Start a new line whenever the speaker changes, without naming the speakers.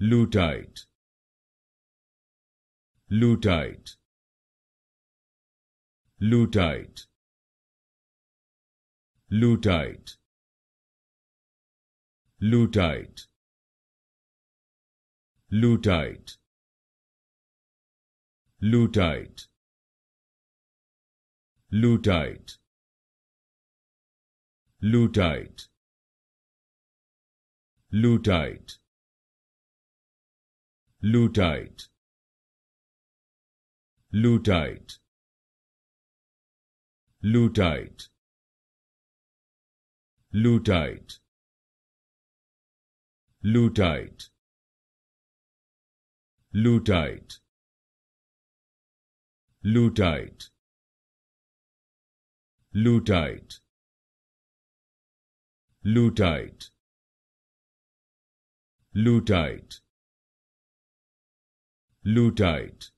Lutite Lutite Lutite Lutite Lutite Lutite Lutite Lutite Lutite Lutite Lutite Lutite Lutite Lutite Lutite Lutite Lutite Lutite Lutite Lutite Lutite